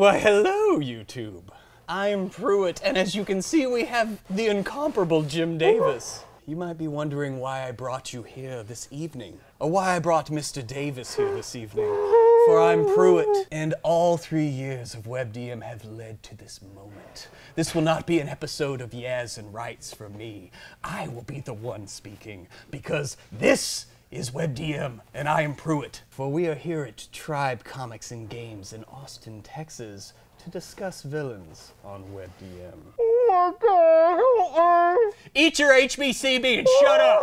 Well, hello, YouTube. I'm Pruitt, and as you can see, we have the incomparable Jim Davis. You might be wondering why I brought you here this evening, or why I brought Mr. Davis here this evening. For I'm Pruitt, and all three years of WebDM have led to this moment. This will not be an episode of Yes and Rights for me. I will be the one speaking, because this is WebDM, and I am Pruitt. For we are here at Tribe Comics and Games in Austin, Texas, to discuss villains on WebDM. Oh my god, Eat your HBCB and shut up!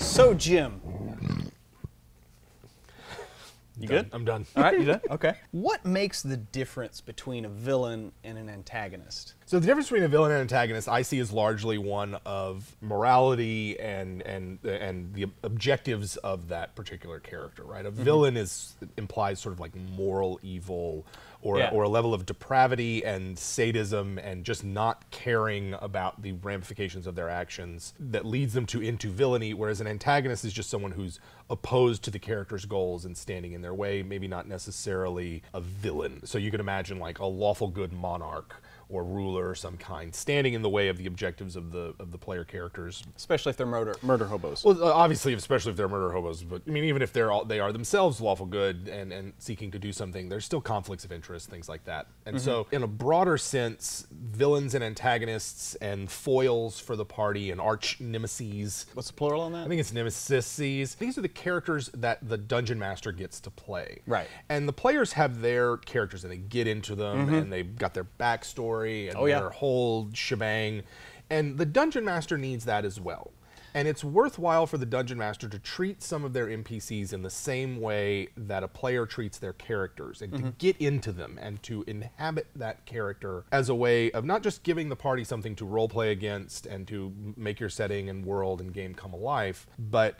So, Jim, you done. good? I'm done. All right, you done? Okay. What makes the difference between a villain and an antagonist? So the difference between a villain and antagonist I see is largely one of morality and and and the objectives of that particular character, right? A mm -hmm. villain is implies sort of like moral evil or, yeah. or a level of depravity and sadism and just not caring about the ramifications of their actions that leads them to into villainy, whereas an antagonist is just someone who's opposed to the character's goals and standing in their way, maybe not necessarily a villain. So you can imagine like a lawful good monarch or ruler of some kind standing in the way of the objectives of the of the player characters. Especially if they're murder murder hobos. Well, uh, obviously, especially if they're murder hobos. But I mean, even if they're all, they are themselves lawful good and and seeking to do something, there's still conflicts of interest, things like that. And mm -hmm. so, mm-hmm. in a broader sense, villains and antagonists and foils for the party and arch nemesis. What's the plural on that? I think it's nemesis. These are the characters that the dungeon master gets to play. Right. And the players have their characters and they get into them mm -hmm. and they've got their backstory story and oh, yeah. their whole shebang. And the dungeon master needs that as well. And it's worthwhile for the dungeon master to treat some of their NPCs in the same way that a player treats their characters and mm -hmm. to mm-hmm. get into them and to inhabit that character as a way of not just giving the party something to roleplay against and to make your setting and world and game come alive, but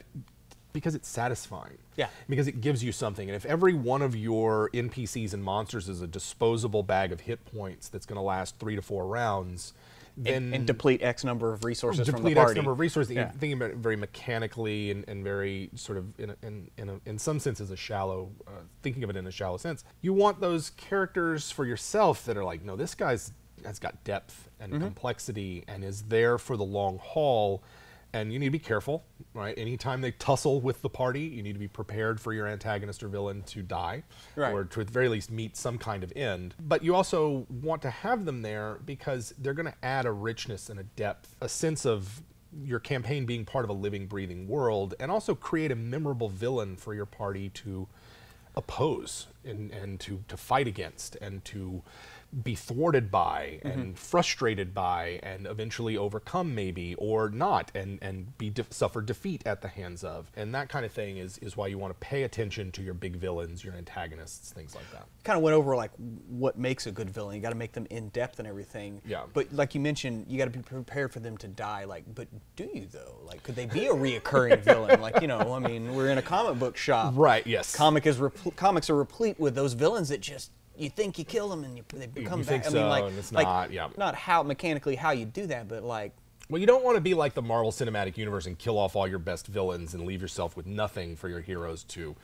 because it's satisfying. Yeah. Because it gives you something. And if every one of your NPCs and monsters is a disposable bag of hit points that's going to last three to four rounds, then and, and deplete X number of resources from the party. X number of resources. Yeah. Thinking about it very mechanically and, and very sort of in a, in, in, a, in, some senses a shallow uh, thinking of it in a shallow sense. You want those characters for yourself that are like, no, this guy's has got depth and mm -hmm. complexity and is there for the long haul and you need to be careful, right? Anytime they tussle with the party, you need to be prepared for your antagonist or villain to die, right. or to at the very least meet some kind of end. But you also want to have them there because they're going to add a richness and a depth, a sense of your campaign being part of a living, breathing world, and also create a memorable villain for your party to oppose and, and to, to fight against and to be thwarted by and mm-hmm. frustrated by and eventually overcome maybe or not and and be de- suffer defeat at the hands of and that kind of thing is is why you want to pay attention to your big villains your antagonists things like that kind of went over like what makes a good villain you got to make them in depth and everything yeah but like you mentioned you got to be prepared for them to die like but do you though like could they be a reoccurring villain like you know i mean we're in a comic book shop right yes comic is comics are replete with those villains that just you think you kill them and you, they come you back. I mean, like, it's like, not, yeah. not how mechanically how you do that, but like. Well, you don't want to be like the Marvel Cinematic Universe and kill off all your best villains and leave yourself with nothing for your heroes to.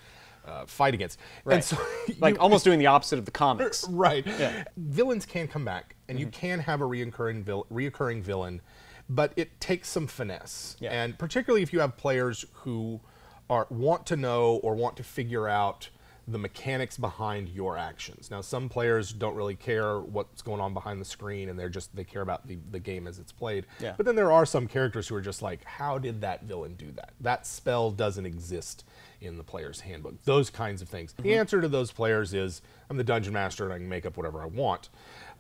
Uh, fight against, right? So like you, almost doing the opposite of the comics, right? Yeah. Villains can come back, and mm -hmm. you mm-hmm. can have a reoccurring, vil reoccurring villain, but it takes some finesse, yeah. and particularly if you have players who are want to know or want to figure out the mechanics behind your actions. Now, some players don't really care what's going on behind the screen, and they're just they care about the, the game as it's played. Yeah. But then there are some characters who are just like, how did that villain do that? That spell doesn't exist in the player's handbook. Those kinds of things. Mm -hmm. The mm-hmm. answer to those players is, I'm the dungeon master, and I can make up whatever I want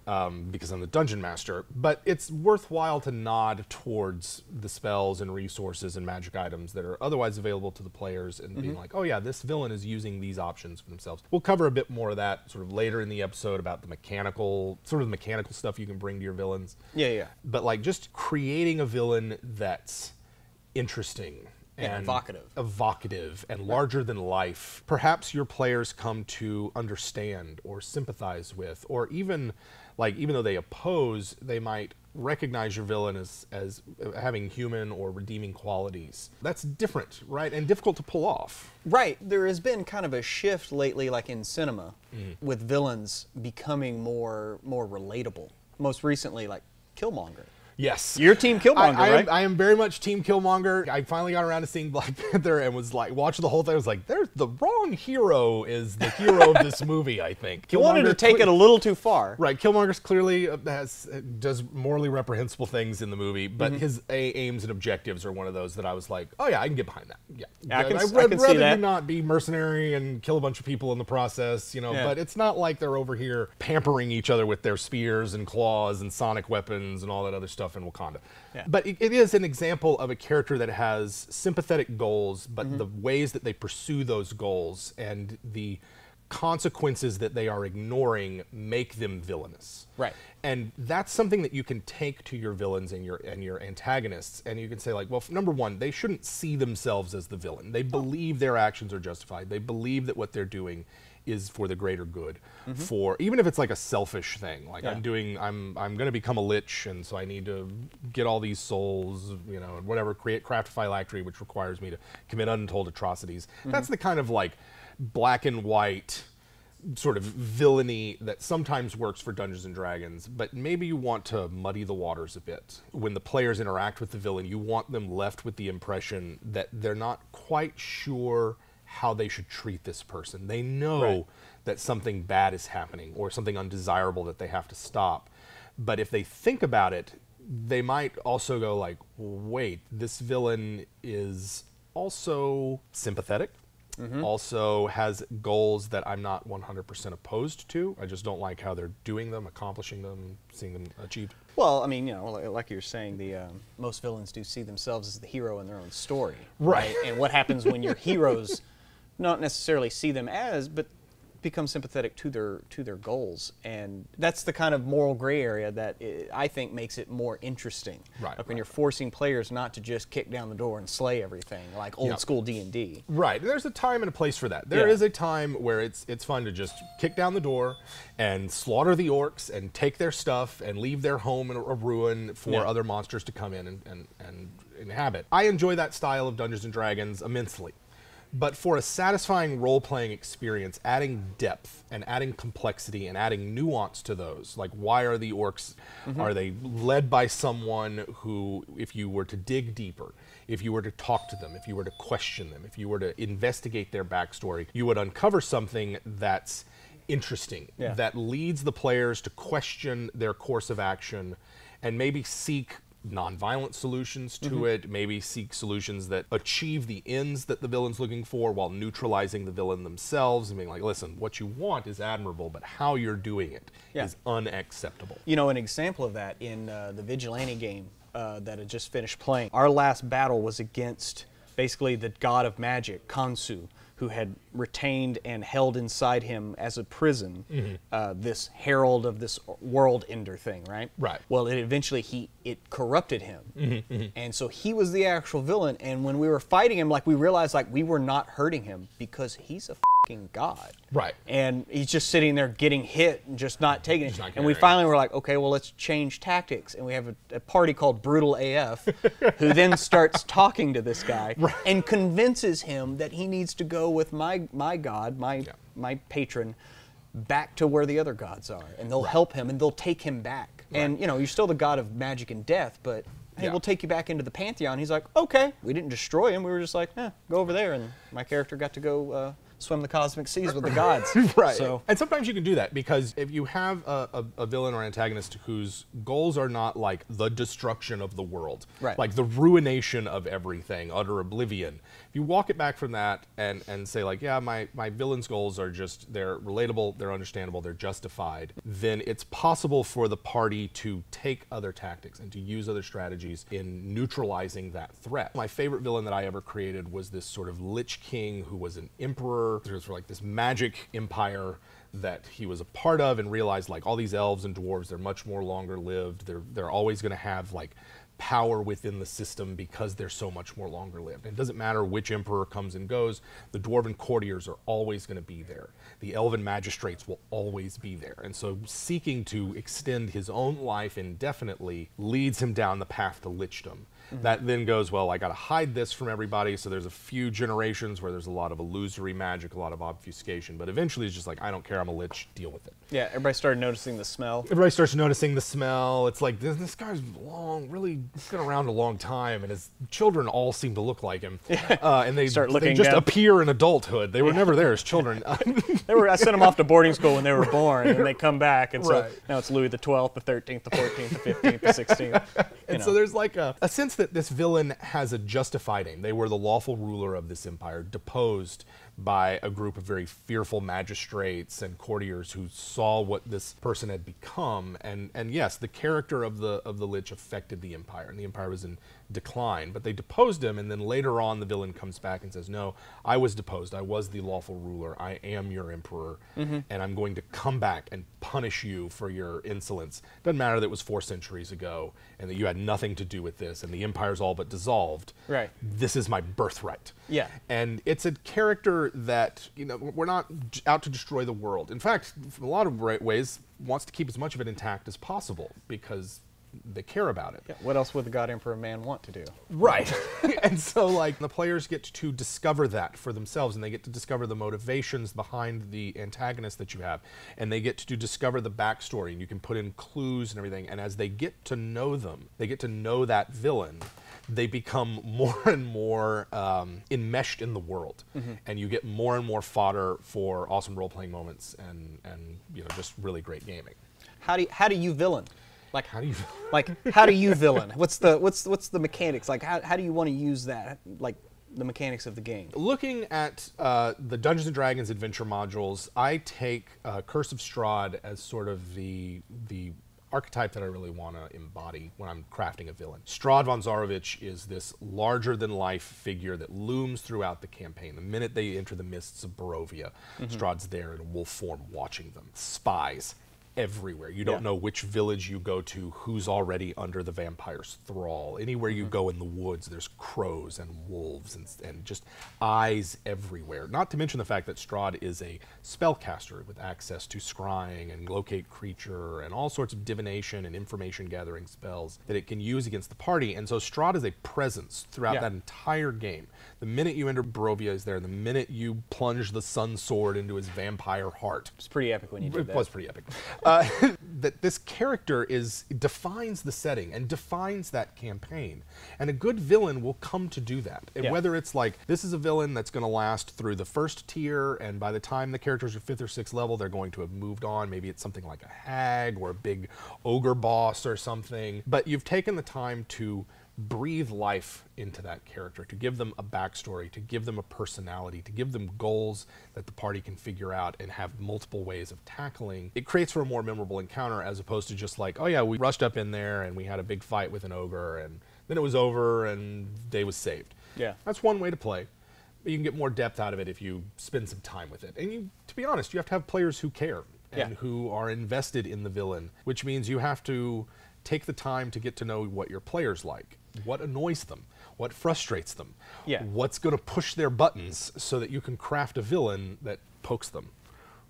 um, because I'm the dungeon master. But it's worthwhile to nod towards the spells and resources and magic items that are otherwise available to the players and mm-hmm. being like, oh yeah, this villain is using these options for themselves. We'll cover a bit more of that sort of later in the episode about the mechanical, sort of the mechanical stuff you can bring to your villains. Yeah, yeah. But like just creating a villain that's interesting and, and evocative. evocative and larger than life. Perhaps your players come to understand or sympathize with or even like even though they oppose, they might recognize your villain as as having human or redeeming qualities. That's different, right? And difficult to pull off. Right. There has been kind of a shift lately like in cinema mm. with villains becoming more more relatable. Most recently like Killmonger. Yes. You're Team Killmonger, I, I right? Am, I am very much Team Killmonger. I finally got around to seeing Black Panther and was like, watching the whole thing. I was like, there's the wrong hero is the hero of this movie, I think. He wanted to take it a little too far. Right. Killmonger's clearly uh, has, uh, does morally reprehensible things in the movie, but mm -hmm. his a, aims and objectives are one of those that I was like, oh, yeah, I can get behind that. Yeah. yeah I can, I, would rather you not be mercenary and kill a bunch of people in the process, you know, yeah. but it's not like they're over here pampering each other with their spears and claws and sonic weapons and all that other stuff stuff in Wakanda. Yeah. But it, it is an example of a character that has sympathetic goals, but mm-hmm. the ways that they pursue those goals and the consequences that they are ignoring make them villainous. Right. And that's something that you can take to your villains and your and your antagonists and you can say like, well, f- number 1, they shouldn't see themselves as the villain. They believe their actions are justified. They believe that what they're doing is for the greater good mm -hmm. for even if it's like a selfish thing like yeah. i'm doing i'm i'm going to become a lich and so i need to get all these souls you know and whatever create craft phylactery which requires me to commit untold atrocities mm -hmm. that's the kind of like black and white sort of villainy that sometimes works for Dungeons and Dragons, but maybe you want to muddy the waters a bit. When the players interact with the villain, you want them left with the impression that they're not quite sure how they should treat this person. They know right. that something bad is happening or something undesirable that they have to stop. But if they think about it, they might also go like, "Wait, this villain is also sympathetic. Mm-hmm. Also has goals that I'm not 100% opposed to. I just don't like how they're doing them, accomplishing them, seeing them achieved." Well, I mean, you know, like you're saying, the um, most villains do see themselves as the hero in their own story, right? right? and what happens when your heroes not necessarily see them as, but become sympathetic to their to their goals, and that's the kind of moral gray area that it, I think makes it more interesting. Right. Like right. when you're forcing players not to just kick down the door and slay everything like old yep. school D and D. Right. There's a time and a place for that. There yeah. is a time where it's it's fun to just kick down the door and slaughter the orcs and take their stuff and leave their home in a, a ruin for yeah. other monsters to come in and, and, and inhabit. I enjoy that style of Dungeons and Dragons immensely. But for a satisfying role playing experience, adding depth and adding complexity and adding nuance to those, like why are the orcs, mm-hmm. are they led by someone who, if you were to dig deeper, if you were to talk to them, if you were to question them, if you were to investigate their backstory, you would uncover something that's interesting, yeah. that leads the players to question their course of action and maybe seek nonviolent solutions to mm-hmm. it, maybe seek solutions that achieve the ends that the villain's looking for while neutralizing the villain themselves and being like, listen, what you want is admirable, but how you're doing it yeah. is unacceptable. You know, an example of that in uh, the Vigilante game uh, that I just finished playing, our last battle was against basically the god of magic, Kansu who had retained and held inside him as a prison mm-hmm. uh, this herald of this world ender thing, right? Right. Well, it eventually he it corrupted him, mm-hmm, mm-hmm. and so he was the actual villain. And when we were fighting him, like we realized like we were not hurting him because he's a f- God. Right. And he's just sitting there getting hit and just not taking it. Not and we finally were like, okay, well, let's change tactics. And we have a, a party called Brutal AF who then starts talking to this guy right. and convinces him that he needs to go with my, my God, my, yeah. my patron, back to where the other gods are. And they'll right. help him and they'll take him back. Right. And, you know, you're still the God of magic and death, but hey, yeah. we'll take you back into the Pantheon. He's like, okay. We didn't destroy him. We were just like, eh, go over there. And my character got to go uh, swim the cosmic seas with the gods. right. So. And sometimes you can do that because if you have a, a, a, villain or antagonist whose goals are not like the destruction of the world, right. like the ruination of everything, utter oblivion, if you walk it back from that and, and say like, yeah, my, my villain's goals are just, they're relatable, they're understandable, they're justified, then it's possible for the party to take other tactics and to use other strategies in neutralizing that threat. My favorite villain that I ever created was this sort of Lich King who was an emperor emperor. There's like this magic empire that he was a part of and realized like all these elves and dwarves, they're much more longer lived. They're, they're always going to have like power within the system because they're so much more longer lived. And it doesn't matter which emperor comes and goes, the dwarven courtiers are always going to be there. The elven magistrates will always be there. And so seeking to extend his own life indefinitely leads him down the path to lichdom. Mm -hmm. That then goes, well, I got to hide this from everybody. So there's a few generations where there's a lot of illusory magic, a lot of obfuscation. But eventually it's just like, I don't care, I'm a lich, deal with it. Yeah, everybody started noticing the smell. Everybody starts noticing the smell. It's like, this, this guy's long, really been around a long time, and his children all seem to look like him. Yeah. Uh, and they, start looking they just appear in adulthood. They were yeah. never there as children. they were, I sent them off to boarding school when they were born, and they come back. And right. so now it's Louis the 12th, the 13th, the 14th, the 15th, the 16th. and know. so there's like a, a sense that that this villain has a justified aim. They were the lawful ruler of this empire, deposed by a group of very fearful magistrates and courtiers who saw what this person had become. And and yes, the character of the of the lich affected the empire, and the empire was in decline. But they deposed him, and then later on, the villain comes back and says, No, I was deposed. I was the lawful ruler. I am your emperor, mm-hmm. and I'm going to come back and punish you for your insolence. Doesn't matter that it was four centuries ago and that you had nothing to do with this, and the empire's all but dissolved. Right. This is my birthright. Yeah. And it's a character that, you know, we're not out to destroy the world. In fact, in a lot of ways, wants to keep as much of it intact as possible because they care about it. Yeah, what else would the God Emperor Man want to do? Right. and so, like, the players get to discover that for themselves, and they get to discover the motivations behind the antagonist that you have, and they get to discover the backstory, and you can put in clues and everything. And as they get to know them, they get to know that villain they become more and more um, enmeshed in the world, mm-hmm. and you get more and more fodder for awesome role playing moments and and you know just really great gaming. How do you, how do you villain? Like how do you like how do you villain? What's the what's what's the mechanics? Like how how do you want to use that? Like the mechanics of the game. Looking at uh, the Dungeons and Dragons adventure modules, I take uh, Curse of Strahd as sort of the the archetype that I really want to embody when I'm crafting a villain. Strahd von Zarovich is this larger-than-life figure that looms throughout the campaign. The minute they enter the mists of Barovia, mm -hmm. Strahd's there in wolf form watching them. Spies everywhere. You don't yeah. know which village you go to, who's already under the vampire's thrall. Anywhere you mm -hmm. go in the woods, there's crows and wolves and, and just eyes everywhere. Not to mention the fact that Strahd is a spellcaster with access to scrying and locate creature and all sorts of divination and information gathering spells that it can use against the party. And so Strahd is a presence throughout yeah. that entire game. The minute you enter Barovia is there. The minute you plunge the sun sword into his vampire heart. It's pretty epic when you did it that. It was pretty epic. Uh, that this character is defines the setting and defines that campaign. And a good villain will come to do that. And yeah. whether it's like this is a villain that's going to last through the first tier, and by the time the characters are fifth or sixth level, they're going to have moved on. Maybe it's something like a hag or a big ogre boss or something. But you've taken the time to breathe life into that character, to give them a backstory, to give them a personality, to give them goals that the party can figure out and have multiple ways of tackling, it creates for a more memorable encounter as opposed to just like, oh yeah, we rushed up in there and we had a big fight with an ogre and then it was over and day was saved. Yeah. That's one way to play. But you can get more depth out of it if you spend some time with it. And you, to be honest, you have to have players who care and yeah. who are invested in the villain, which means you have to take the time to get to know what your players like what annoys them, what frustrates them, yeah. what's going to push their buttons so that you can craft a villain that pokes them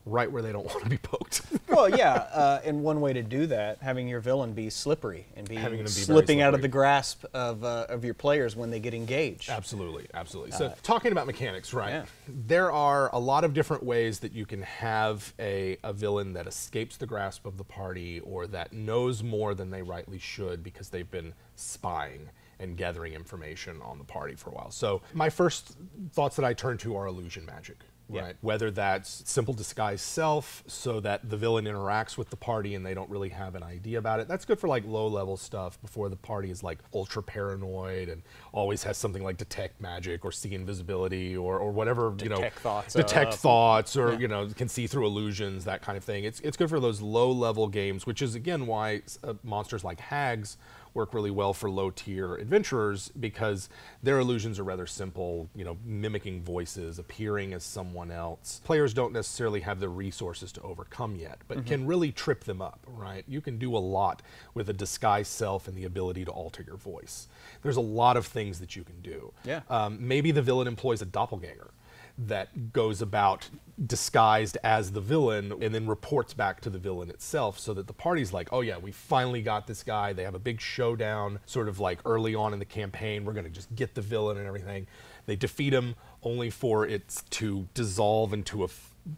right where they don't want to be poked. well, yeah, uh, and one way to do that, having your villain be slippery and be, be slipping out of the grasp of, uh, of your players when they get engaged. Absolutely, absolutely. So uh, talking about mechanics, right? Yeah. There are a lot of different ways that you can have a, a villain that escapes the grasp of the party or that knows more than they rightly should because they've been spying and gathering information on the party for a while. So my first thoughts that I turn to are illusion magic. Right. Whether that's simple disguise self so that the villain interacts with the party and they don't really have an idea about it. That's good for like low level stuff before the party is like ultra paranoid and always has something like detect magic or see invisibility or, or whatever, detect you know, thoughts detect uh, thoughts or, yeah. you know, can see through illusions, that kind of thing. It's, it's good for those low level games, which is again why uh, monsters like hags work really well for low tier adventurers because their illusions are rather simple, you know, mimicking voices, appearing as someone else. Players don't necessarily have the resources to overcome yet, but mm -hmm. can really trip them up, right? You can do a lot with a disguise self and the ability to alter your voice. There's a lot of things that you can do. Yeah. Um, maybe the villain employs a doppelganger that goes about disguised as the villain and then reports back to the villain itself so that the party's like, oh yeah, we finally got this guy. They have a big showdown sort of like early on in the campaign. We're going to just get the villain and everything. They defeat him only for it to dissolve into a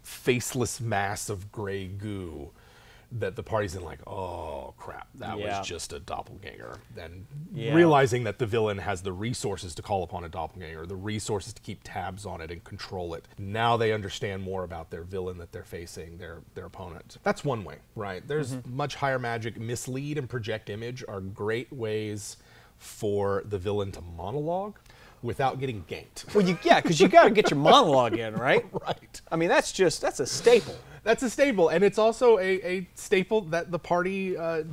faceless mass of gray goo that the party's in like, oh crap, that yeah. was just a doppelganger. Then yeah. realizing that the villain has the resources to call upon a doppelganger, the resources to keep tabs on it and control it. Now they understand more about their villain that they're facing, their their opponent. That's one way, right? There's mm-hmm. much higher magic. Mislead and project image are great ways for the villain to monologue without getting ganked. Well, you, yeah, because you got to get your monologue in, right? right. I mean, that's just that's a staple that's a staple, and it's also a, a staple that the party, uh,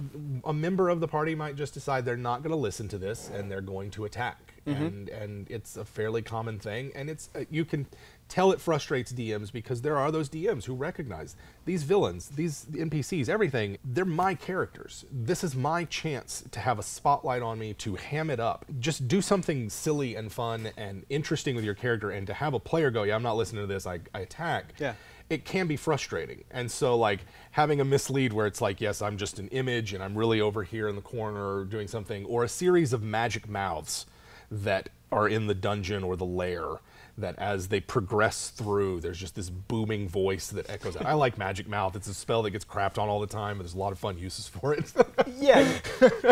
a member of the party, might just decide they're not going to listen to this and they're going to attack, mm -hmm. and and it's a fairly common thing, and it's uh, you can tell it frustrates DMs because there are those DMs who recognize these villains, these NPCs, everything. They're my characters. This is my chance to have a spotlight on me to ham it up. Just do something silly and fun and interesting with your character, and to have a player go, "Yeah, I'm not listening to this. I, I attack." Yeah it can be frustrating. And so like having a mislead where it's like, yes, I'm just an image and I'm really over here in the corner doing something, or a series of magic mouths that are in the dungeon or the lair that as they progress through, there's just this booming voice that echoes out. I like Magic Mouth. It's a spell that gets crapped on all the time, there's a lot of fun uses for it. yeah,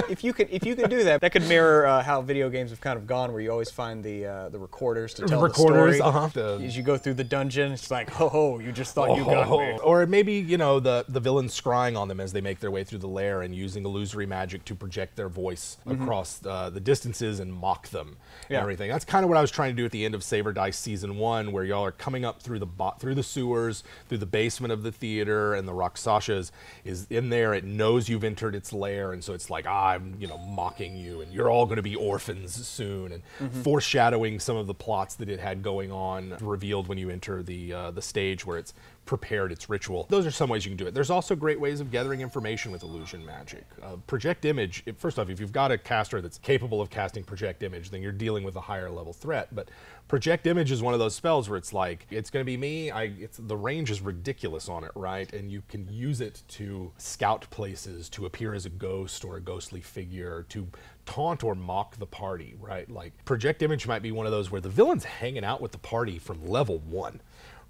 if you could if you could do that, that could mirror uh, how video games have kind of gone, where you always find the uh, the recorders to tell recorders, the story. Uh -huh. As you go through the dungeon, it's like, ho ho, you just thought oh, you got ho, me. Oh, or maybe you know the the villains scrying on them as they make their way through the lair and using illusory magic to project their voice mm -hmm. across uh, the distances and mock them yeah. and everything. That's kind of what I was trying to do at the end of Saber Die by season one, where y'all are coming up through the through the sewers, through the basement of the theater, and the Sasha's is in there. It knows you've entered its lair, and so it's like ah, I'm you know mocking you, and you're all going to be orphans soon, and mm -hmm. foreshadowing some of the plots that it had going on revealed when you enter the uh, the stage where it's prepared its ritual. Those are some ways you can do it. There's also great ways of gathering information with illusion magic. Uh, project image, first off, if you've got a caster that's capable of casting project image, then you're dealing with a higher level threat. But project image is one of those spells where it's like, it's going to be me. I, the range is ridiculous on it, right? And you can use it to scout places, to appear as a ghost or a ghostly figure, to taunt or mock the party, right? Like project image might be one of those where the villain's hanging out with the party from level one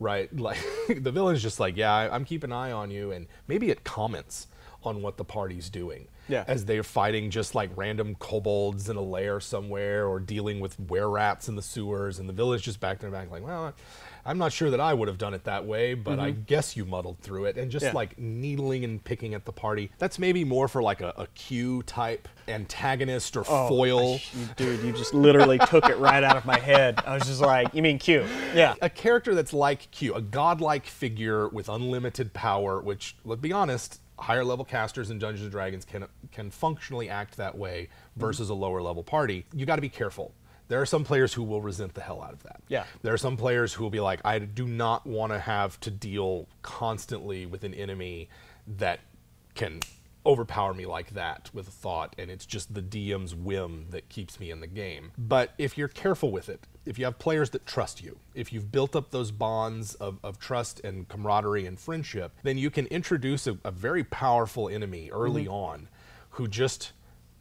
right? Like the villain's just like, yeah, I, am keeping an eye on you, and maybe it comments on what the party's doing. Yeah. As they're fighting just like random kobolds in a lair somewhere or dealing with were rats in the sewers and the village just back there back like, well, I'm not sure that I would have done it that way, but mm-hmm. I guess you muddled through it. And just yeah. like needling and picking at the party, that's maybe more for like a, a Q type antagonist or oh, foil. Sh- dude, you just literally took it right out of my head. I was just like, you mean Q? Yeah. A character that's like Q, a godlike figure with unlimited power, which, let's be honest, higher level casters in Dungeons and Dragons can can functionally act that way mm-hmm. versus a lower level party. You got to be careful there are some players who will resent the hell out of that. Yeah. There are some players who will be like, I do not want to have to deal constantly with an enemy that can overpower me like that with a thought, and it's just the DM's whim that keeps me in the game. But if you're careful with it, if you have players that trust you, if you've built up those bonds of, of trust and camaraderie and friendship, then you can introduce a, a very powerful enemy early mm-hmm. on who just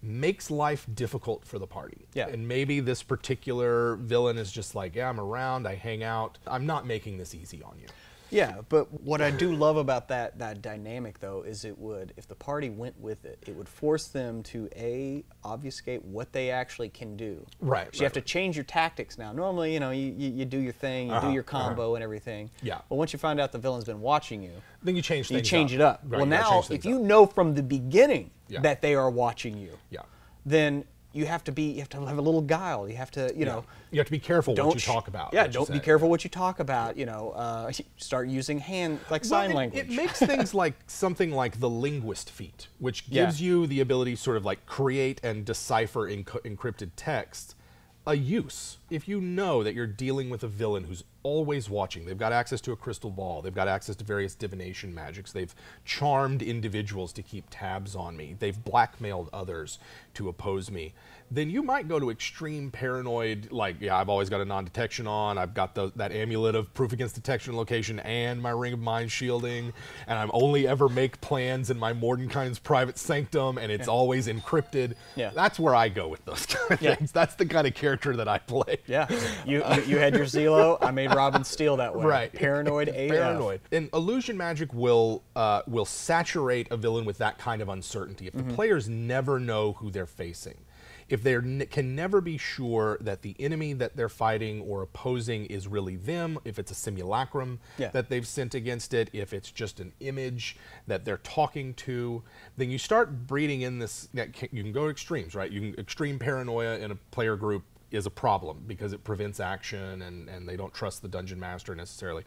makes life difficult for the party. Yeah. And maybe this particular villain is just like, yeah, I'm around, I hang out, I'm not making this easy on you. Yeah, but what I do love about that that dynamic though is it would if the party went with it, it would force them to a obfuscate what they actually can do. Right. So right. you have to change your tactics now. Normally, you know, you, you, you do your thing, you uh -huh, do uh-huh, your uh-huh. combo uh -huh. and everything. Yeah. But once you find out the villain's been watching you, then you change you change up. it up. Right, well, now if you up. know from the beginning yeah. that they are watching you, yeah. then you have to be you have to have a little guile you have to you yeah. know you have to be careful what you talk about yeah don't be careful what you talk about you know uh, start using hand like well, sign it, language it makes things like something like the linguist feat which gives yeah. you the ability to sort of like create and decipher enc encrypted text a use if you know that you're dealing with a villain who's always watching. They've got access to a crystal ball. They've got access to various divination magics. They've charmed individuals to keep tabs on me. They've blackmailed others to oppose me. Then you might go to extreme paranoid, like, yeah, I've always got a non detection on. I've got the, that amulet of proof against detection location and my ring of mind shielding. And I'm only ever make plans in my Mordenkind's private sanctum and it's yeah. always encrypted. Yeah. That's where I go with those kind of yeah. things. That's the kind of character that I play. Yeah. You, you had your Zelo. I made Robin Steele that way. Right. Paranoid AF. Paranoid. And illusion magic will uh, will saturate a villain with that kind of uncertainty. If mm -hmm. the mm-hmm. players never know who they're facing, if they can never be sure that the enemy that they're fighting or opposing is really them, if it's a simulacrum yeah. that they've sent against it, if it's just an image that they're talking to, then you start breeding in this. You can go extremes, right? You can extreme paranoia in a player group is a problem because it prevents action and, and they don't trust the dungeon master necessarily.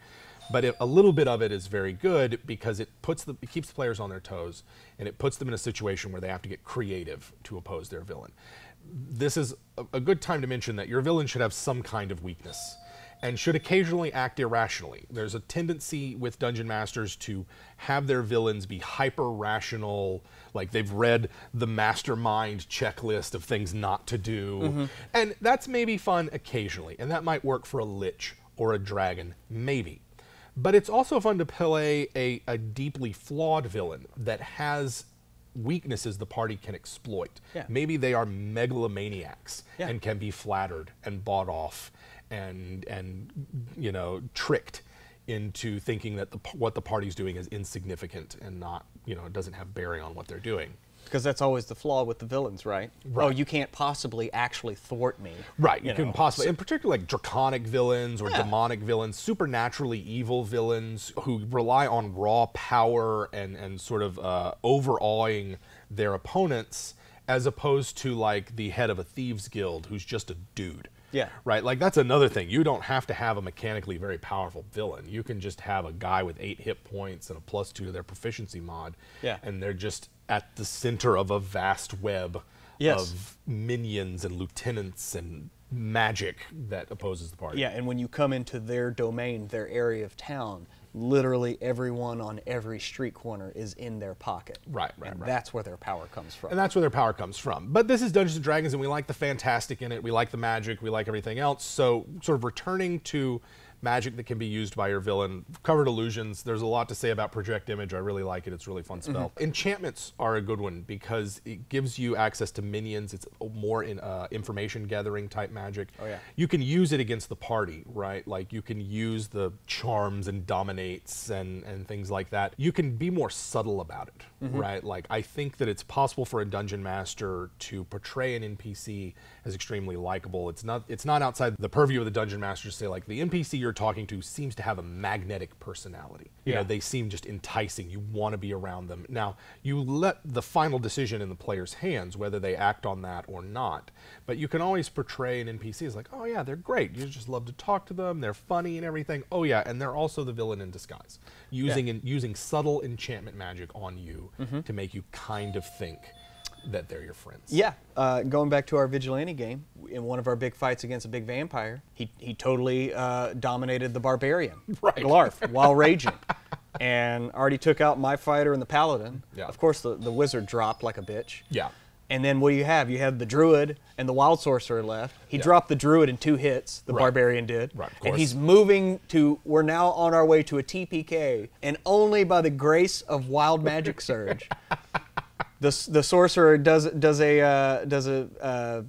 But it, a little bit of it is very good because it puts the it keeps players on their toes and it puts them in a situation where they have to get creative to oppose their villain. This is a, a good time to mention that your villain should have some kind of weakness and should occasionally act irrationally. There's a tendency with dungeon masters to have their villains be hyper rational, like they've read the mastermind checklist of things not to do. Mm-hmm. And that's maybe fun occasionally, and that might work for a lich or a dragon, maybe. But it's also fun to play a, a deeply flawed villain that has weaknesses the party can exploit. Yeah. Maybe they are megalomaniacs yeah. and can be flattered and bought off and and you know tricked into thinking that the, what the party's doing is insignificant and not you know doesn't have bearing on what they're doing. Because that's always the flaw with the villains, right? right? Oh, you can't possibly actually thwart me. Right, you, you know. can possibly, in particular, like draconic villains or yeah. demonic villains, supernaturally evil villains who rely on raw power and and sort of uh, overawing their opponents, as opposed to like the head of a thieves guild who's just a dude. Yeah. Right? Like, that's another thing. You don't have to have a mechanically very powerful villain. You can just have a guy with eight hit points and a plus two to their proficiency mod. Yeah. And they're just at the center of a vast web yes. of minions and lieutenants and magic that opposes the party. Yeah, and when you come into their domain, their area of town, literally everyone on every street corner is in their pocket. Right, right, and right. That's where their power comes from. And that's where their power comes from. But this is Dungeons and Dragons, and we like the fantastic in it. We like the magic. We like everything else. So, sort of returning to magic that can be used by your villain. Covered illusions. There's a lot to say about project image. I really like it. It's really fun spell. Mm -hmm. Enchantments are a good one because it gives you access to minions. It's more in uh, information gathering type magic. Oh yeah. You can use it against the party, right? Like you can use the charms and dominates and and things like that. You can be more subtle about it, mm -hmm. right? Like I think that it's possible for a dungeon master to portray an NPC as extremely likable. It's not it's not outside the purview of the dungeon master to say like the NPC you're you're talking to seems to have a magnetic personality. Yeah. You know, they seem just enticing. You want to be around them. Now, you let the final decision in the player's hands whether they act on that or not. But you can always portray an NPC as like, oh yeah, they're great. You just love to talk to them. They're funny and everything. Oh yeah, and they're also the villain in disguise, using yeah. in, using subtle enchantment magic on you mm -hmm. to make you kind of think that they're your friends. Yeah, uh, going back to our vigilante game, in one of our big fights against a big vampire, he, he totally uh, dominated the barbarian, right. Glarf, while raging. and already took out my fighter and the paladin. Yeah. Of course, the, the wizard dropped like a bitch. Yeah. And then what do you have? You have the druid and the wild sorcerer left. He yeah. dropped the druid in two hits. The right. barbarian did. Right. And he's moving to. We're now on our way to a TPK, and only by the grace of wild magic surge the the sorcerer does does a uh, does a. Uh,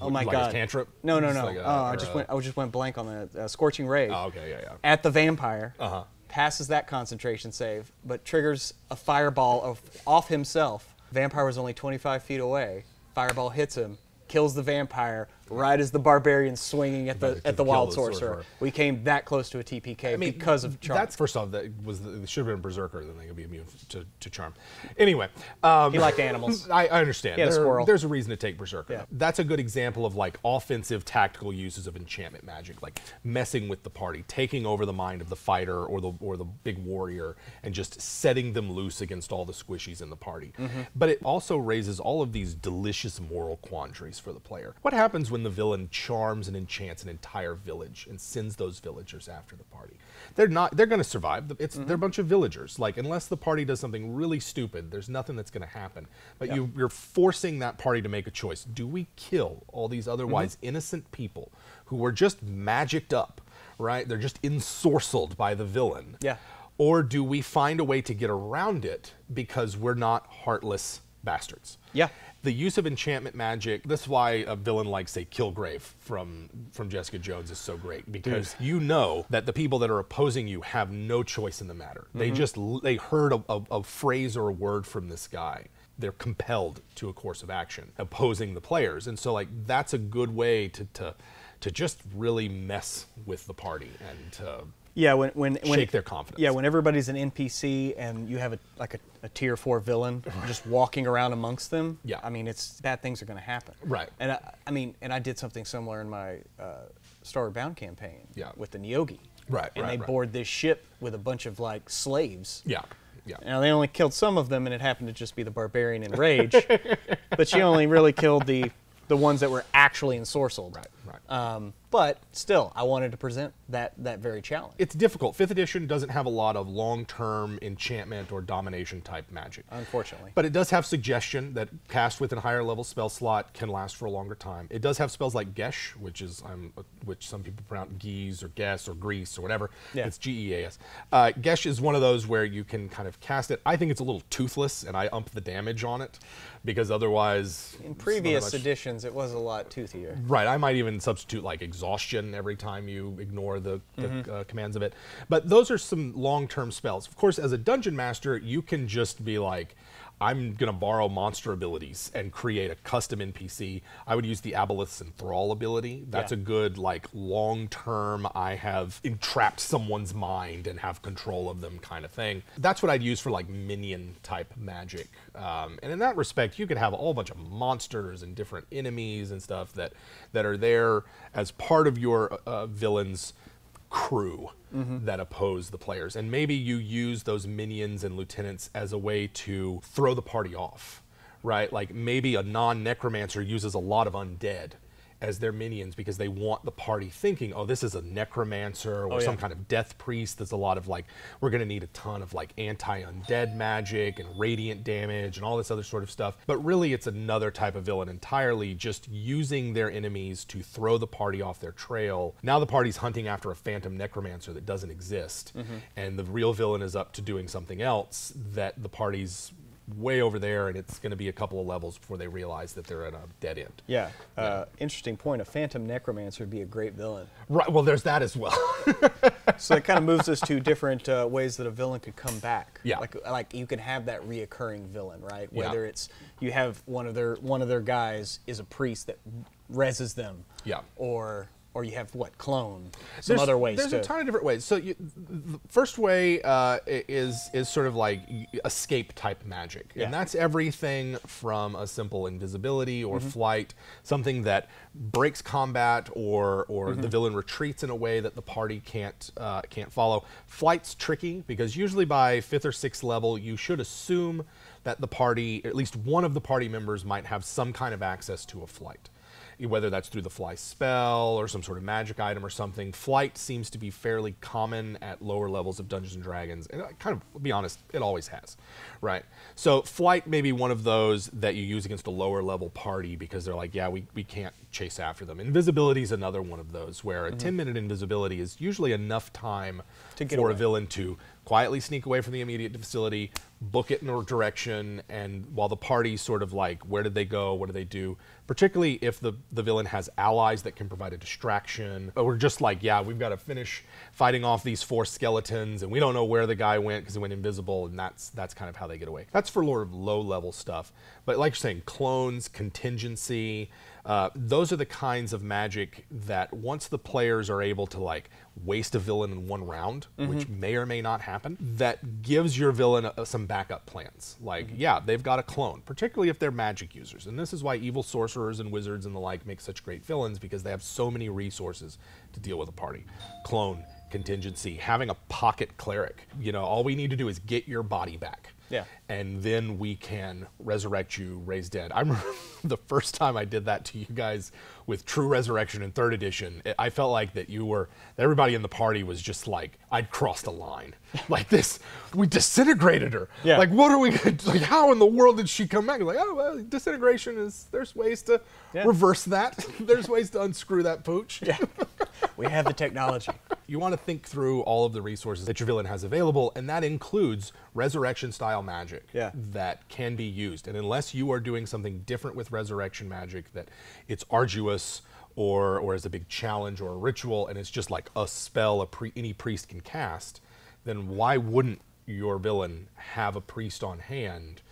oh my like god! Cantrip. No, no, no. Like a, oh, I just a... went. I just went blank on the uh, scorching ray. Oh, okay, yeah, yeah. At the vampire, uh-huh. passes that concentration save, but triggers a fireball of, off himself. Vampire was only 25 feet away. Fireball hits him, kills the vampire, right as the barbarian's swinging at the at the wild sorcerer. sorcerer. We came that close to a TPK I mean, because of charm. That's first off, that was the, should have been berserker. Then they could be immune to, to charm. Anyway, um, he liked animals. I, I understand. Yeah, squirrel. There's a reason to take berserker. Yeah. That's a good example of like offensive tactical uses of enchantment magic, like messing with the party, taking over the mind of the fighter or the or the big warrior, and just setting them loose against all the squishies in the party. Mm -hmm. But it also raises all of these delicious moral quandaries for the player. What happens when when the villain charms and enchants an entire village and sends those villagers after the party. They're not. They're going to survive. It's mm-hmm. they're a mm-hmm. bunch of villagers. Like unless the party does something really stupid, there's nothing that's going to happen. But yep. you, you're forcing that party to make a choice. Do we kill all these mm-hmm. otherwise mm-hmm. innocent people who were just magicked up? Right. They're just ensorcelled by the villain. Yeah. Or do we find a way to get around it because we're not heartless bastards? Yeah the use of enchantment magic. This is why a villain like, say, Kilgrave from from Jessica Jones is so great because Dude. you know that the people that are opposing you have no choice in the matter. Mm -hmm. They mm-hmm. just they heard a, a, a phrase or a word from this guy, they're compelled to a course of action opposing the players and so like that's a good way to to to just really mess with the party and uh, yeah, when when when their confidence. Yeah, when everybody's an NPC and you have a like a, a tier four villain just walking around amongst them. Yeah, I mean it's bad things are going to happen. Right. And I, I, mean, and I did something similar in my uh, Bound campaign. Yeah. With the Nyogi. Right. And right, they right. board this ship with a bunch of like slaves. Yeah. Yeah. Now they only killed some of them, and it happened to just be the barbarian in rage. but she only really killed the the ones that were actually ensorcelled. Right. Right. Um, but still, I wanted to present that that very challenge. It's difficult. Fifth edition doesn't have a lot of long-term enchantment or domination type magic. Unfortunately. But it does have suggestion that cast with a higher level spell slot can last for a longer time. It does have spells like Gesh, which is um, which some people pronounce Geese or gess or Grease or whatever. Yeah. It's G-E-A-S. Uh, Gesh is one of those where you can kind of cast it. I think it's a little toothless, and I ump the damage on it because otherwise. In previous editions, it was a lot toothier. Right. I might even substitute like exhaust exhaustion every time you ignore the, the mm -hmm. uh, commands of it. But those are some long-term spells. Of course, as a dungeon master, you can just be like, I'm going to borrow monster abilities and create a custom NPC. I would use the and Enthrall ability. That's yeah. a good, like, long term, I have entrapped someone's mind and have control of them kind of thing. That's what I'd use for, like, minion type magic. Um, and in that respect, you could have a whole bunch of monsters and different enemies and stuff that, that are there as part of your uh, villain's crew mm-hmm. that oppose the players. And maybe you use those minions and lieutenants as a way to throw the party off, right? Like maybe a non necromancer uses a lot of undead as their minions because they want the party thinking, oh, this is a necromancer or oh, yeah. some kind of death priest. There's a lot of like, we're going to need a ton of like anti undead magic and radiant damage and all this other sort of stuff. But really, it's another type of villain entirely, just using their enemies to throw the party off their trail. Now the party's hunting after a phantom necromancer that doesn't exist. Mm -hmm. And the real villain is up to doing something else that the party's way over there, and it's going to be a couple of levels before they realize that they're at a dead end. Yeah. Uh, yeah. Uh, interesting point. A Phantom Necromancer would be a great villain. Right. Well, there's that as well. so it kind of moves us to different uh, ways that a villain could come back. Yeah. Like, like you can have that reoccurring villain, right? Whether yeah. it's you have one of their one of their guys is a priest that reses them. Yeah. Or or you have what clone some there's, other ways there's to... a ton of different ways so you, the first way uh, is is sort of like escape type magic yeah. and that's everything from a simple invisibility or mm-hmm. flight something that breaks combat or or mm-hmm. the villain retreats in a way that the party can't uh, can't follow flight's tricky because usually by fifth or sixth level you should assume that the party at least one of the party members might have some kind of access to a flight whether that's through the fly spell or some sort of magic item or something. Flight seems to be fairly common at lower levels of Dungeons and Dragons, and kind of be honest, it always has, right? So flight may be one of those that you use against a lower level party because they're like, yeah, we, we can't chase after them. Invisibility is another one of those where mm -hmm. a mm-hmm. 10 minute invisibility is usually enough time to get for away. a villain to quietly sneak away from the immediate facility, book it in a direction, and while the party's sort of like, where did they go? What do they do? Particularly if the, the villain has allies that can provide a distraction. But we're just like, yeah, we've got to finish fighting off these four skeletons, and we don't know where the guy went because he went invisible, and that's that's kind of how they get away. That's for Lord of low level stuff. But like you're saying, clones, contingency. Uh, those are the kinds of magic that once the players are able to like waste a villain in one round, mm -hmm. which mm-hmm. may or may not happen, that gives your villain a, uh, some backup plans. Like, mm -hmm. yeah, they've got a clone, particularly if they're magic users. And this is why evil sorcerers and wizards and the like make such great villains because they have so many resources to deal with a party. Clone, contingency, having a pocket cleric. You know, all we need to do is get your body back yeah. And then we can resurrect you, raise dead. I remember the first time I did that to you guys with True Resurrection in third edition. It, I felt like that you were, everybody in the party was just like, I'd crossed a line. like this, we disintegrated her. Yeah. Like, what are we going to, like, how in the world did she come back? Like, oh, well, disintegration is, there's ways to yeah. reverse that, there's ways to unscrew that pooch. Yeah. We have the technology you want to think through all of the resources that your villain has available, and that includes resurrection style magic yeah. that can be used. And unless you are doing something different with resurrection magic that it's arduous or or is a big challenge or a ritual, and it's just like a spell a pre, any priest can cast, then why wouldn't your villain have a priest on hand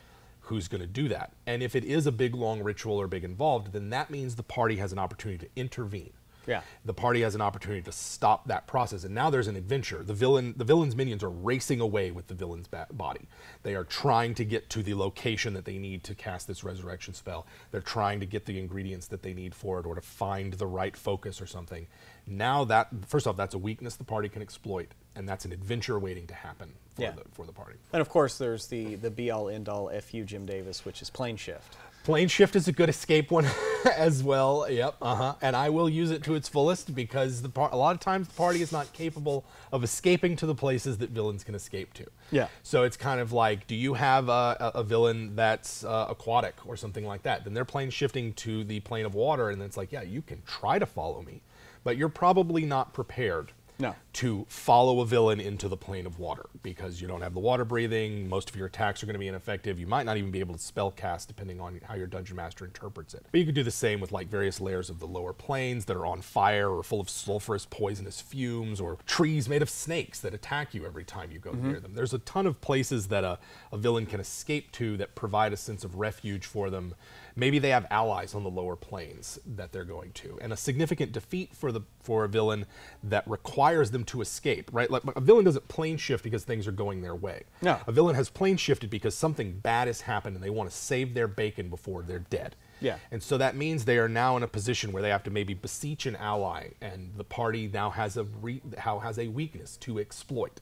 who's going to do that? And if it is a big long ritual or big involved, then that means the party has an opportunity to intervene. Yeah. The party has an opportunity to stop that process, and now there's an adventure. The villain, the villain's minions are racing away with the villain's body. They are trying to get to the location that they need to cast this resurrection spell. They're trying to get the ingredients that they need for it, or to find the right focus or something. Now that first off, that's a weakness the party can exploit, and that's an adventure waiting to happen for, yeah. the, for the party. And of course, there's the the be all end all fu Jim Davis, which is plane shift. Plane shift is a good escape one as well. Yep. Uh huh. And I will use it to its fullest because the par- a lot of times the party is not capable of escaping to the places that villains can escape to. Yeah. So it's kind of like, do you have a, a villain that's uh, aquatic or something like that? Then they're plane shifting to the plane of water, and it's like, yeah, you can try to follow me, but you're probably not prepared no. to follow a villain into the plane of water because you don't have the water breathing. Most of your attacks are going to be ineffective. You might not even be able to spell cast depending on how your dungeon master interprets it. But you could do the same with like various layers of the lower planes that are on fire or full of sulfurous poisonous fumes or trees made of snakes that attack you every time you go mm -hmm. near them. There's a ton of places that a, a villain can escape to that provide a sense of refuge for them Maybe they have allies on the lower planes that they're going to, and a significant defeat for the for a villain that requires them to escape. Right, like a villain doesn't plane shift because things are going their way. No, a villain has plane shifted because something bad has happened, and they want to save their bacon before they're dead. Yeah. And so that means they are now in a position where they have to maybe beseech an ally, and the party now has a re- how has a weakness to exploit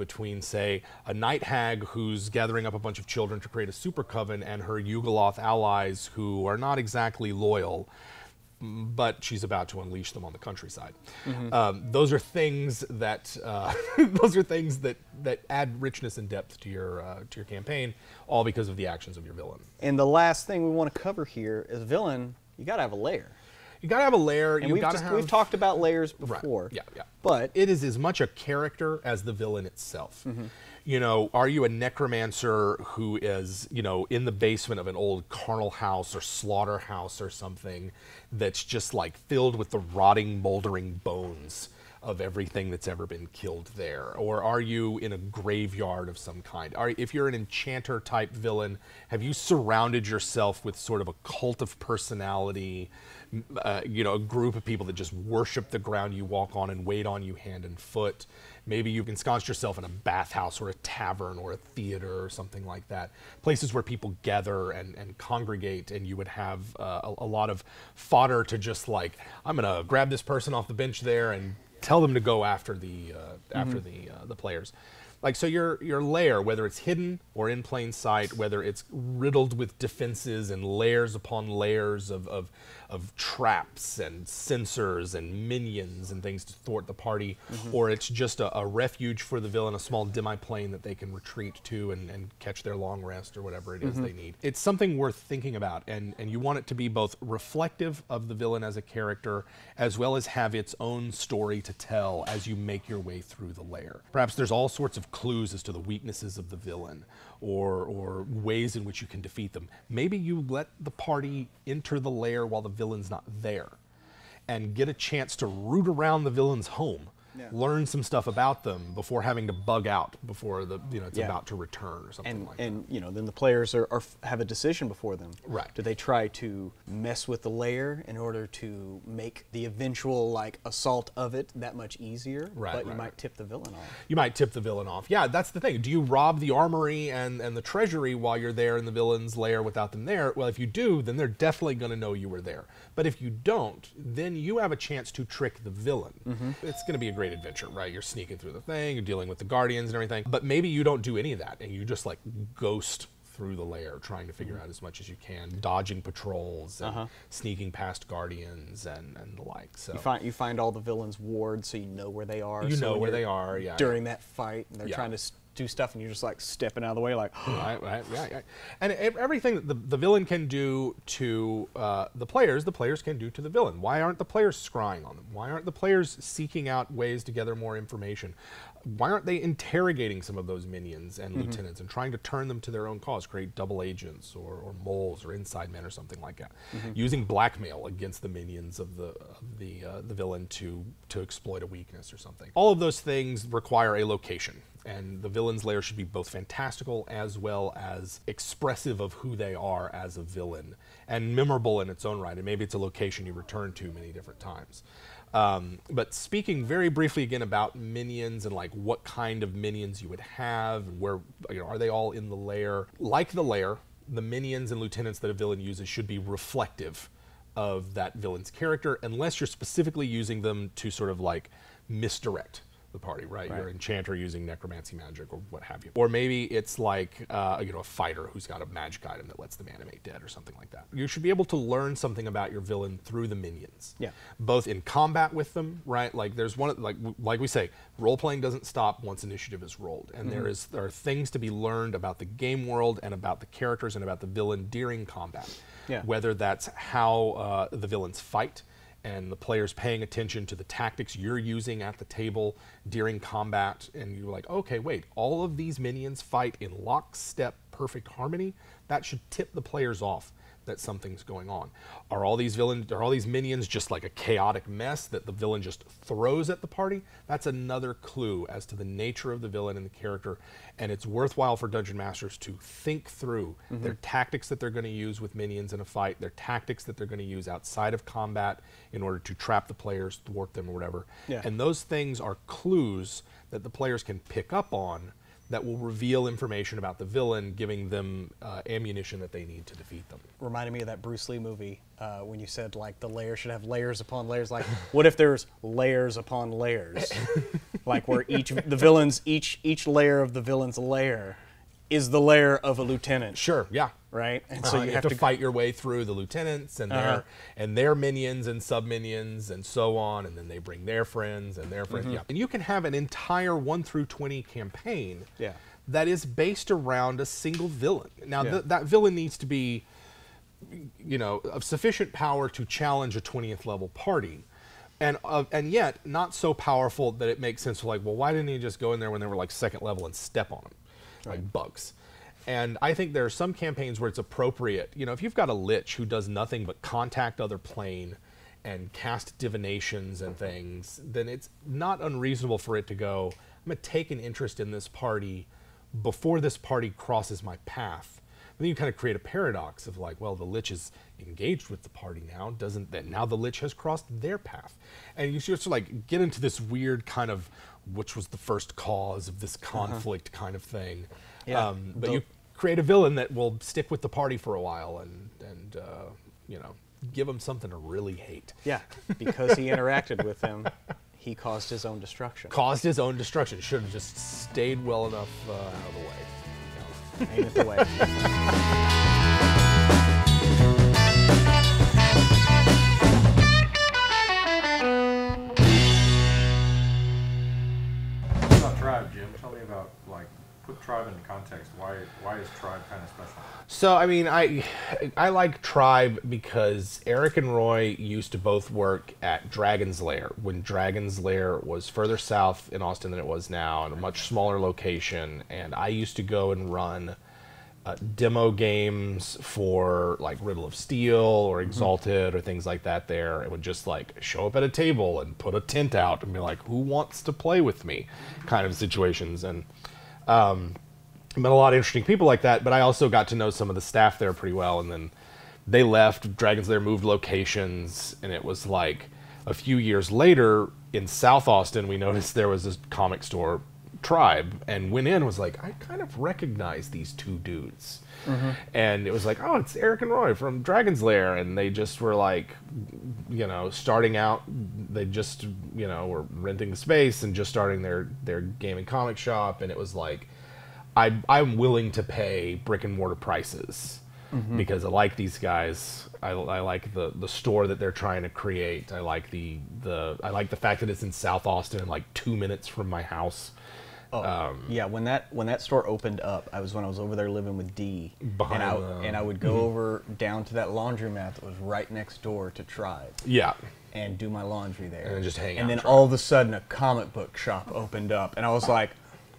between, say, a night hag who's gathering up a bunch of children to create a super coven and her Yugoloth allies who are not exactly loyal, but she's about to unleash them on the countryside. Mm -hmm. um, those are things that uh, those are things that that add richness and depth to your uh, to your campaign, all because of the actions of your villain. And the last thing we want to cover here is villain. You got to have a layer. You gotta have a layer. And we've, just, have... we've, talked about layers before. Right. Yeah, yeah. But it is as much a character as the villain itself. Mm-hmm. You know, are you a necromancer who is, you know, in the basement of an old carnal house or slaughterhouse or something that's just like filled with the rotting, moldering bones? of everything that's ever been killed there? Or are you in a graveyard of some kind? Are, if you're an enchanter type villain, have you surrounded yourself with sort of a cult of personality? uh, you know, a group of people that just worship the ground you walk on and wait on you hand and foot. Maybe you've ensconced yourself in a bathhouse or a tavern or a theater or something like that. Places where people gather and, and congregate, and you would have uh, a, a lot of fodder to just like, I'm going to grab this person off the bench there and tell them to go after the uh, mm-hmm. after mm-hmm. the uh, the players. Like so, your your lair, whether it's hidden or in plain sight, whether it's riddled with defenses and layers upon layers of, of of traps and sensors and minions and things to thwart the party, mm -hmm. or it's just a, a, refuge for the villain, a small demi-plane that they can retreat to and, and catch their long rest or whatever it is mm -hmm. they need. It's something worth thinking about, and, and you want it to be both reflective of the villain as a character, as well as have its own story to tell as you make your way through the lair. Perhaps there's all sorts of clues as to the weaknesses of the villain, or, or ways in which you can defeat them. Maybe you let the party enter the lair while the villain's not there and get a chance to root around the villain's home yeah. learn some stuff about them before having to bug out before the you know it's yeah. about to return or something and, like and, that. And you know then the players are, are, have a decision before them. Right. Do they try to mess with the layer in order to make the eventual like assault of it that much easier? Right. But right. you might tip the villain off. You might tip the villain off. Yeah, that's the thing. Do you rob the armory and and the treasury while you're there in the villain's lair without them there? Well, if you do, then they're definitely going to know you were there. But if you don't, then you have a chance to trick the villain. Mm -hmm. It's going to be a great adventure, right? You're sneaking through the thing, you're dealing with the guardians and everything. But maybe you don't do any of that and you just like ghost through the lair trying to figure mm -hmm. out as much as you can, dodging patrols and uh -huh. sneaking past guardians and, and the like. So you find you find all the villains' wards so you know where they are. You so know where they are, yeah. During that fight and they're yeah. trying to do stuff and you're just like stepping out of the way, like right, right, right, right, And everything that the, the villain can do to uh, the players, the players can do to the villain. Why aren't the players scrying on them? Why aren't the players seeking out ways to gather more information? Why aren't they interrogating some of those minions and mm -hmm. lieutenants and trying to turn them to their own cause, create double agents or, or moles or inside men or something like that, mm -hmm. using blackmail against the minions of the of the uh, the villain to to exploit a weakness or something. All of those things require a location and the villain's lair should be both fantastical as well as expressive of who they are as a villain and memorable in its own right. And maybe it's a location you return to many different times. Um, but speaking very briefly again about minions and like what kind of minions you would have, where you know, are they all in the lair? Like the lair, the minions and lieutenants that a villain uses should be reflective of that villain's character, unless you're specifically using them to sort of like misdirect the party, right? right? You're an enchanter using necromancy magic or what have you. Or maybe it's like uh, you know a fighter who's got a magic item that lets them animate dead or something like that. You should be able to learn something about your villain through the minions. Yeah. Both in combat with them, right? Like there's one like like we say, role playing doesn't stop once initiative is rolled, and mm -hmm. there mm-hmm. is there are things to be learned about the game world and about the characters and about the villain during combat. Yeah. Whether that's how uh, the villains fight and the player's paying attention to the tactics you're using at the table during combat, and you're like, okay, wait, all of these minions fight in lockstep perfect harmony, that should tip the players off that something's going on. Are all these villains, are all these minions just like a chaotic mess that the villain just throws at the party? That's another clue as to the nature of the villain and the character. And it's worthwhile for dungeon masters to think through mm-hmm. their tactics that they're going to use with minions in a fight, their tactics that they're going to use outside of combat in order to trap the players, thwart them, or whatever. Yeah. And those things are clues that the players can pick up on that will reveal information about the villain, giving them uh, ammunition that they need to defeat them. Reminded me of that Bruce Lee movie uh, when you said like the layer should have layers upon layers. Like, what if there's layers upon layers, like where each the villains each each layer of the villain's layer is the layer of a lieutenant. Sure, yeah. Right? And so uh-huh. you, you, have, have to, to, fight your way through the lieutenants and uh -huh. their uh-huh. and their minions and sub minions and so on, and then they bring their friends and their friends. Mm -hmm. Yeah. And you can have an entire one through twenty campaign yeah. that is based around a single villain. Now yeah. th that villain needs to be you know, of sufficient power to challenge a twentieth level party and uh, and yet not so powerful that it makes sense. Like, well, why didn't he just go in there when they were like second level and step on him? right. like bugs. And I think there are some campaigns where it's appropriate. You know, if you've got a Lich who does nothing but contact other plane and cast divinations and things, then it's not unreasonable for it to go, I'm going to take an interest in this party before this party crosses my path. And then you kind of create a paradox of like, well, the Lich is engaged with the party now, doesn't that now the Lich has crossed their path. And you sort of like get into this weird kind of which was the first cause of this uh-huh. conflict uh -huh. kind of thing. Yeah. Um, but you create a villain that will stick with the party for a while and, and uh, you know, give him something to really hate. Yeah, because he interacted with them, he caused his own destruction. Caused his own destruction. Should have just stayed well enough uh, out of the way. You know. it the way. tribe in context? Why why is tribe kind of special? So I mean, I I like tribe because Eric and Roy used to both work at Dragon's Lair when Dragon's Lair was further south in Austin than it was now, in a much smaller location. And I used to go and run. Uh, demo games for like Riddle of Steel or mm-hmm. Exalted mm-hmm. or things like that there. It would just like show up at a table and put a tent out and be like, who wants to play with me? kind of situations. And um, met a lot of interesting people like that, but I also got to know some of the staff there pretty well. And then they left, Dragons there moved locations, and it was like a few years later in South Austin, we noticed there was this comic store tribe and went in was like i kind of recognize these two dudes Mm-hmm. And it was like, oh, it's Eric and Roy from Dragon's Lair. And they just were like, you know, starting out, they just, you know, were renting the space and just starting their, their game and comic shop. And it was like, I, I'm willing to pay brick and mortar prices. Mm-hmm. because I like these guys. I, I, like the, the store that they're trying to create. I like the, the I like the fact that it's in South Austin, like two minutes from my house. Oh, um, yeah. When that when that store opened up, I was when I was over there living with D, and I them. and I would go mm-hmm. over down to that laundromat that was right next door to Tribe. Yeah. And do my laundry there, and just hang out. And then all of a sudden, a comic book shop opened up, and I was like,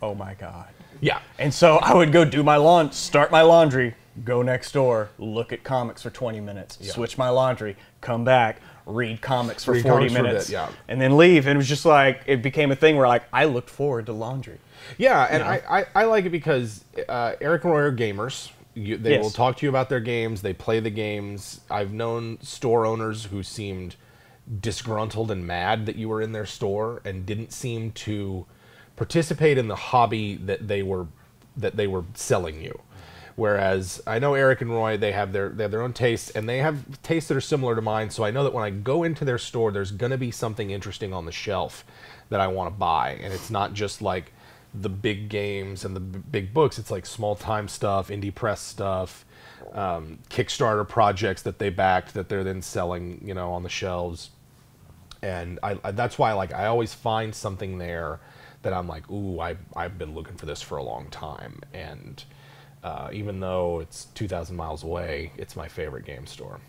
"Oh my god!" Yeah. And so I would go do my laundry, start my laundry, go next door, look at comics for 20 minutes, yeah. switch my laundry, come back, read comics for read 40 comics minutes for bit, yeah. and then leave. And it was just like, it became a thing where like I looked forward to laundry. Yeah, and I, I, I, like it because uh, Eric and Roy are gamers. You, they yes. will talk to you about their games. They play the games. I've known store owners who seemed disgruntled and mad that you were in their store and didn't seem to participate in the hobby that they were that they were selling you. Whereas I know Eric and Roy, they have their they have their own tastes, and they have tastes that are similar to mine. So I know that when I go into their store, there's gonna be something interesting on the shelf that I want to buy, and it's not just like the big games and the b- big books. It's like small time stuff, indie press stuff, um, Kickstarter projects that they backed that they're then selling, you know, on the shelves. And I, I that's why like I always find something there that I'm like, ooh, I I've been looking for this for a long time, and uh, even though it's 2,000 miles away, it's my favorite game store.